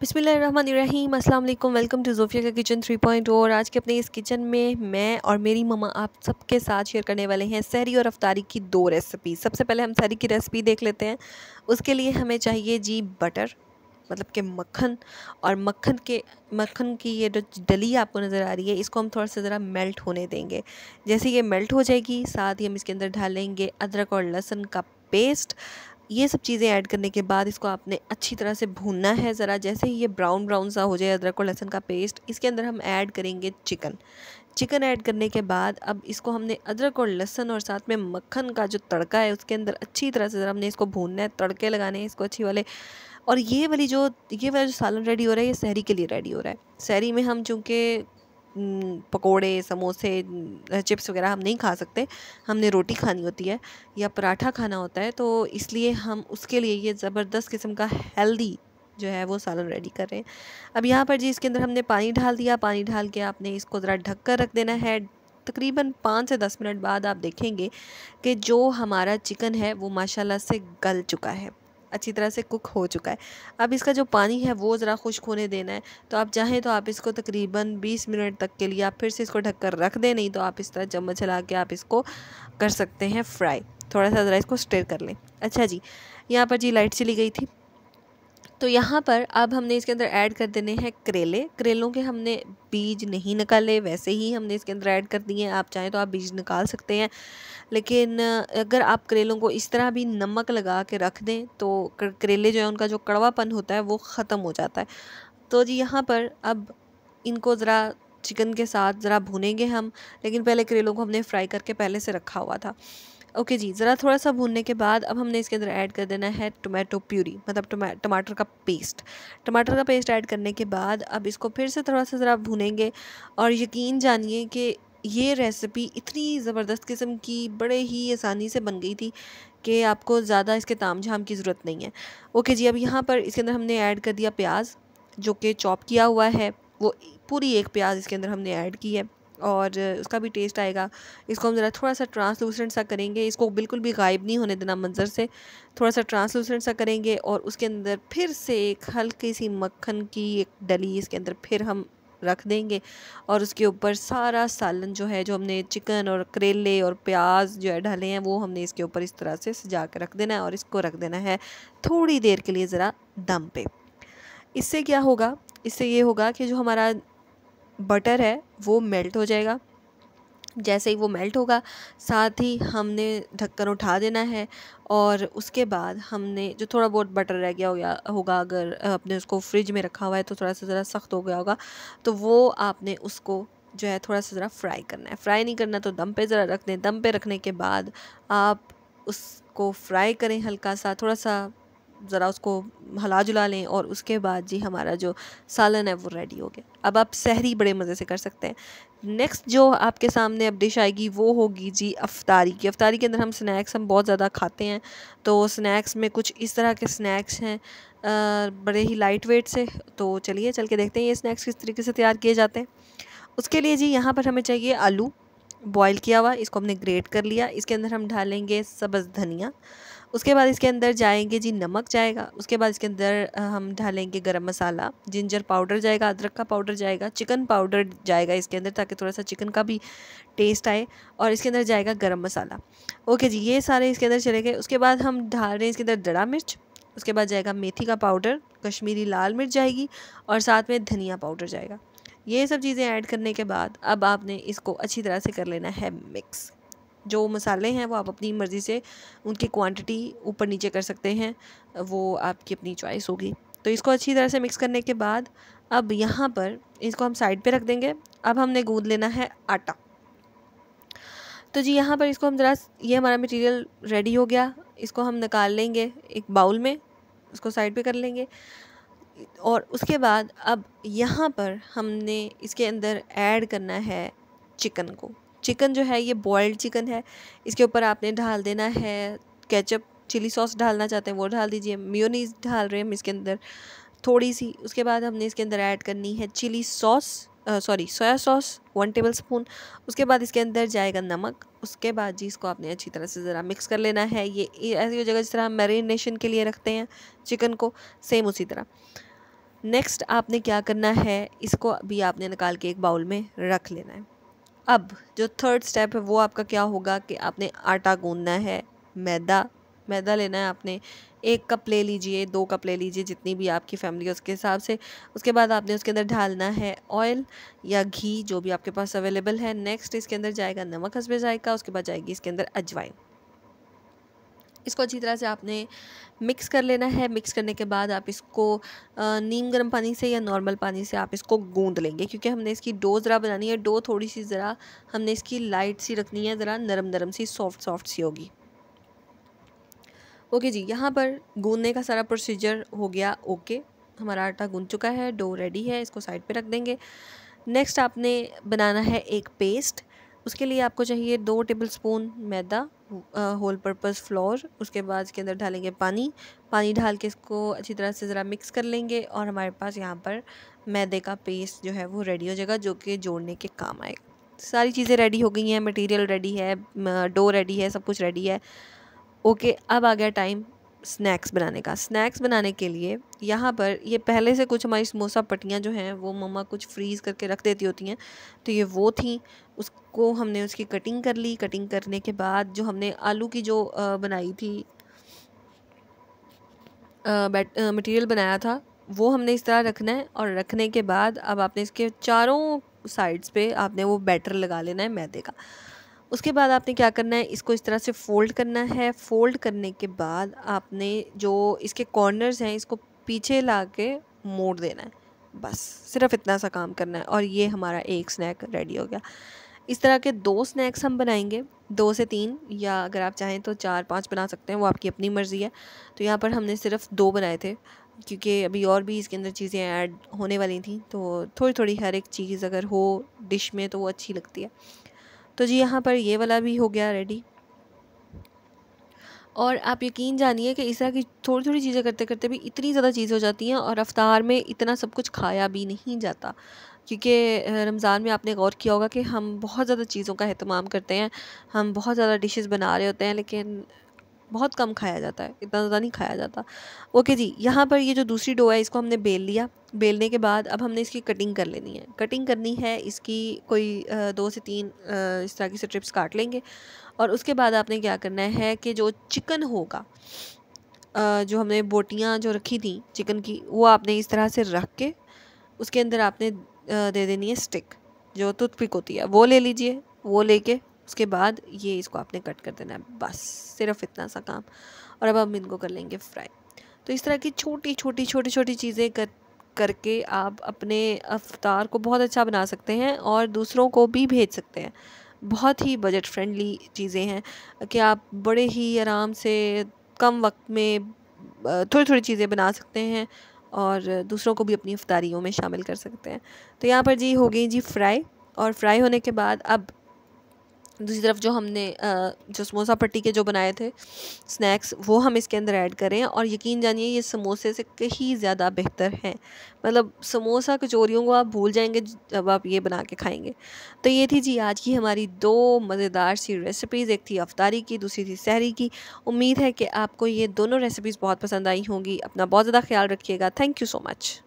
बिसमीम अल्लाम welcome to Zofia का किचन 3.0 और आज के अपने इस किचन में मैं और मेरी ममा आप सबके साथ शेयर करने वाले हैं सहरी और अफ्तारी की दो रेसिपी सबसे पहले हम सहरी की रेसिपी देख लेते हैं उसके लिए हमें चाहिए जी बटर मतलब कि मक्खन और मक्खन के मक्खन की ये जो डली आपको नज़र आ रही है इसको हम थोड़ा सा ज़रा मेल्ट होने देंगे जैसे ये मेल्ट हो जाएगी साथ ही हम इसके अंदर डालेंगे अदरक और लहसुन का पेस्ट ये सब चीज़ें ऐड करने के बाद इसको आपने अच्छी तरह से भूनना है ज़रा जैसे ही ये ब्राउन ब्राउन सा हो जाए अदरक और लहसन का पेस्ट इसके अंदर हम ऐड करेंगे चिकन चिकन ऐड करने के बाद अब इसको हमने अदरक और लहसन और साथ में मक्खन का जो तड़का है उसके अंदर अच्छी तरह से ज़रा हमने इसको भूनना है तड़के लगाने हैं इसको अच्छी वाले और ये वाली जो ये वाला जो सालन रेडी हो रहा है ये शहरी के लिए रेडी हो रहा है शहरी में हम चूँकि पकोड़े समोसे चिप्स वगैरह हम नहीं खा सकते हमने रोटी खानी होती है या पराठा खाना होता है तो इसलिए हम उसके लिए ये ज़बरदस्त किस्म का हेल्दी जो है वो सालन रेडी कर रहे हैं अब यहाँ पर जी इसके अंदर हमने पानी डाल दिया पानी डाल के आपने इसको ज़रा ढक कर रख देना है तकरीबन पाँच से दस मिनट बाद आप देखेंगे कि जो हमारा चिकन है वो माशाल्लाह से गल चुका है अच्छी तरह से कुक हो चुका है अब इसका जो पानी है वो ज़रा खुश्क होने देना है तो आप चाहें तो आप इसको तकरीबन 20 मिनट तक के लिए आप फिर से इसको ढककर रख दें नहीं तो आप इस तरह चम्मच हिला के आप इसको कर सकते हैं फ्राई थोड़ा सा ज़रा इसको स्टेर कर लें अच्छा जी यहाँ पर जी लाइट चली गई थी तो यहाँ पर अब हमने इसके अंदर ऐड कर देने हैं करेले करेलों के हमने बीज नहीं निकाले वैसे ही हमने इसके अंदर ऐड कर दिए हैं आप चाहें तो आप बीज निकाल सकते हैं लेकिन अगर आप करेलों को इस तरह भी नमक लगा के रख दें तो करेले जो है उनका जो कड़वापन होता है वो ख़त्म हो जाता है तो जी यहाँ पर अब इनको ज़रा चिकन के साथ ज़रा भुनेंगे हम लेकिन पहले करेलों को हमने फ्राई करके पहले से रखा हुआ था ओके जी ज़रा थोड़ा सा भूनने के बाद अब हमने इसके अंदर ऐड कर देना है टोमेटो प्यूरी मतलब टमाटर का पेस्ट टमाटर का पेस्ट ऐड करने के बाद अब इसको फिर से थोड़ा सा ज़रा भूनेंगे और यकीन जानिए कि ये रेसिपी इतनी ज़बरदस्त किस्म की बड़े ही आसानी से बन गई थी कि आपको ज़्यादा इसके ताम झाम की ज़रूरत नहीं है ओके जी अब यहाँ पर इसके अंदर हमने ऐड कर दिया प्याज जो कि चॉप किया हुआ है वो पूरी एक प्याज इसके अंदर हमने ऐड की है और उसका भी टेस्ट आएगा इसको हम ज़रा थोड़ा सा ट्रांसलूसेंट सा करेंगे इसको बिल्कुल भी गायब नहीं होने देना मंज़र से थोड़ा सा ट्रांसलूसेंट सा करेंगे और उसके अंदर फिर से एक हल्की सी मक्खन की एक डली इसके अंदर फिर हम रख देंगे और उसके ऊपर सारा सालन जो है जो हमने चिकन और करेले और प्याज जो है ढाले हैं वो हमने इसके ऊपर इस तरह से सजा के रख देना है और इसको रख देना है थोड़ी देर के लिए ज़रा दम पे इससे क्या होगा इससे ये होगा कि जो हमारा बटर है वो मेल्ट हो जाएगा जैसे ही वो मेल्ट होगा साथ ही हमने ढक्कन उठा देना है और उसके बाद हमने जो थोड़ा बहुत बटर रह गया होगा होगा अगर आपने उसको फ्रिज में रखा हुआ है तो थोड़ा सा ज़रा सख्त हो गया होगा तो वो आपने उसको जो है थोड़ा सा ज़रा फ्राई करना है फ्राई नहीं करना तो दम पे ज़रा रख दें दम पे रखने के बाद आप उसको फ्राई करें हल्का सा थोड़ा सा ज़रा उसको हला जुला लें और उसके बाद जी हमारा जो सालन है वो रेडी हो गया अब आप सहरी बड़े मज़े से कर सकते हैं नेक्स्ट जो आपके सामने अब डिश आएगी वो होगी जी अफ्तारी की अफ्तारी के अंदर हम स्नैक्स हम बहुत ज़्यादा खाते हैं तो स्नैक्स में कुछ इस तरह के स्नैक्स हैं बड़े ही लाइट वेट से तो चलिए चल के देखते हैं ये स्नैक्स किस तरीके से तैयार किए जाते हैं उसके लिए जी यहाँ पर हमें चाहिए आलू बॉयल किया हुआ इसको हमने ग्रेट कर लिया इसके अंदर हम डालेंगे सब्ज़ धनिया उसके बाद इसके अंदर जाएंगे जी नमक जाएगा उसके बाद इसके अंदर हम डालेंगे गरम मसाला जिंजर पाउडर जाएगा अदरक का पाउडर जाएगा चिकन पाउडर जाएगा इसके अंदर ताकि थोड़ा सा चिकन का भी टेस्ट आए और इसके अंदर जाएगा गरम मसाला ओके जी ये सारे इसके अंदर चले गए उसके बाद हम डाल रहे हैं इसके अंदर दड़ा मिर्च उसके बाद जाएगा मेथी का पाउडर कश्मीरी लाल मिर्च जाएगी और साथ में धनिया पाउडर जाएगा ये सब चीज़ें ऐड करने के बाद अब आपने इसको अच्छी तरह से कर लेना है मिक्स जो मसाले हैं वो आप अपनी मर्ज़ी से उनकी क्वांटिटी ऊपर नीचे कर सकते हैं वो आपकी अपनी चॉइस होगी तो इसको अच्छी तरह से मिक्स करने के बाद अब यहाँ पर इसको हम साइड पे रख देंगे अब हमने गूंद लेना है आटा तो जी यहाँ पर इसको हम ज़रा ये हमारा मटेरियल रेडी हो गया इसको हम निकाल लेंगे एक बाउल में उसको साइड पर कर लेंगे और उसके बाद अब यहाँ पर हमने इसके अंदर ऐड करना है चिकन को चिकन जो है ये बॉयल्ड चिकन है इसके ऊपर आपने ढाल देना है केचप चिली सॉस ढालना चाहते हैं वो ढाल दीजिए म्योनीज ढाल रहे हैं हम इसके अंदर थोड़ी सी उसके बाद हमने इसके अंदर ऐड करनी है chilli sauce sorry soya sauce one tablespoon उसके बाद इसके अंदर जाएगा नमक उसके बाद जी इसको आपने अच्छी तरह से ज़रा मिक्स कर लेना है ये ऐसी जगह जिस तरह हम मैरिनेशन के लिए रखते हैं चिकन को सेम उसी तरह नेक्स्ट आपने क्या करना है इसको भी आपने निकाल के एक बाउल में रख लेना है अब जो थर्ड स्टेप है वो आपका क्या होगा कि आपने आटा गूंदना है मैदा मैदा लेना है आपने एक कप ले लीजिए दो कप ले लीजिए जितनी भी आपकी फैमिली है उसके हिसाब से उसके बाद आपने उसके अंदर ढालना है ऑयल या घी जो भी आपके पास अवेलेबल है नेक्स्ट इसके अंदर जाएगा नमक हंसबे जाएगा उसके बाद जाएगी इसके अंदर अजवाइन इसको अच्छी तरह से आपने मिक्स कर लेना है मिक्स करने के बाद आप इसको नीम गर्म पानी से या नॉर्मल पानी से आप इसको गूंद लेंगे क्योंकि हमने इसकी डो ज़रा बनानी है डो थोड़ी सी ज़रा हमने इसकी लाइट सी रखनी है ज़रा नरम नरम सी सॉफ्ट सॉफ्ट सी होगी ओके जी यहाँ पर गूंदने का सारा प्रोसीजर हो गया ओके हमारा आटा गूँ चुका है डो रेडी है इसको साइड पर रख देंगे नेक्स्ट आपने बनाना है एक पेस्ट उसके लिए आपको चाहिए दो टेबल स्पून मैदा होल पर्पज़ फ्लोर उसके बाद इसके अंदर डालेंगे पानी पानी डाल के इसको अच्छी तरह से ज़रा मिक्स कर लेंगे और हमारे पास यहाँ पर मैदे का पेस्ट जो है वो रेडी हो जाएगा जो कि जोड़ने के काम आएगा सारी चीज़ें रेडी हो गई हैं मटेरियल रेडी है डो रेडी है सब कुछ रेडी है ओके अब आ गया टाइम स्नैक्स बनाने का स्नैक्स बनाने के लिए यहाँ पर ये पहले से कुछ हमारी समोसा पट्टियाँ जो हैं वो मम्मा कुछ फ्रीज़ करके रख देती होती हैं तो ये वो थी उसको हमने उसकी कटिंग कर ली कटिंग करने के बाद जो हमने आलू की जो बनाई थी बैट मटेरियल बनाया था वो हमने इस तरह रखना है और रखने के बाद अब आपने इसके चारों साइड्स पे आपने वो बैटर लगा लेना है मैदे का उसके बाद आपने क्या करना है इसको इस तरह से फ़ोल्ड करना है फ़ोल्ड करने के बाद आपने जो इसके कॉर्नर्स हैं इसको पीछे ला के मोड़ देना है बस सिर्फ इतना सा काम करना है और ये हमारा एक स्नैक रेडी हो गया इस तरह के दो स्नैक्स हम बनाएंगे दो से तीन या अगर आप चाहें तो चार पाँच बना सकते हैं वो आपकी अपनी मर्ज़ी है तो यहाँ पर हमने सिर्फ दो बनाए थे क्योंकि अभी और भी इसके अंदर चीज़ें ऐड होने वाली थी तो थोड़ी थोड़ी हर एक चीज़ अगर हो डिश में तो वो अच्छी लगती है तो जी यहाँ पर ये वाला भी हो गया रेडी और आप यकीन जानिए कि इस तरह की थोड़ी थोड़ी चीज़ें करते करते भी इतनी ज़्यादा चीज़ हो जाती हैं और रफ्तार में इतना सब कुछ खाया भी नहीं जाता क्योंकि रमज़ान में आपने गौर किया होगा कि हम बहुत ज़्यादा चीज़ों का अहतमाम करते हैं हम बहुत ज़्यादा डिशेस बना रहे होते हैं लेकिन बहुत कम खाया जाता है इतना ज़्यादा नहीं खाया जाता ओके जी यहाँ पर ये जो दूसरी डो है इसको हमने बेल लिया बेलने के बाद अब हमने इसकी कटिंग कर लेनी है कटिंग करनी है इसकी कोई दो से तीन इस तरह की स्ट्रिप्स काट लेंगे और उसके बाद आपने क्या करना है कि जो चिकन होगा जो हमने बोटियाँ जो रखी थी चिकन की वो आपने इस तरह से रख के उसके अंदर आपने दे देनी है स्टिक जो टूथपिक होती है वो ले लीजिए वो लेके उसके बाद ये इसको आपने कट कर देना है बस सिर्फ इतना सा काम और अब हम इनको कर लेंगे फ्राई तो इस तरह की छोटी छोटी छोटी छोटी चीज़ें कर करके आप अपने अफतार को बहुत अच्छा बना सकते हैं और दूसरों को भी भेज सकते हैं बहुत ही बजट फ्रेंडली चीज़ें हैं कि आप बड़े ही आराम से कम वक्त में थोड़ी थोड़ी चीज़ें बना सकते हैं और दूसरों को भी अपनी अफ्तारियों में शामिल कर सकते हैं तो यहाँ पर जी हो गई जी फ्राई और फ्राई होने के बाद अब दूसरी तरफ जो हमने जो समोसा पट्टी के जो बनाए थे स्नैक्स वो हम इसके अंदर ऐड करें और यकीन जानिए ये समोसे से कहीं ज़्यादा बेहतर हैं मतलब समोसा कचौरियों को आप भूल जाएंगे जब आप ये बना के खाएंगे तो ये थी जी आज की हमारी दो मज़ेदार सी रेसिपीज़ एक थी अफ्तारी की दूसरी थी सहरी की उम्मीद है कि आपको ये दोनों रेसिपीज़ बहुत पसंद आई होंगी अपना बहुत ज़्यादा ख्याल रखिएगा थैंक यू सो मच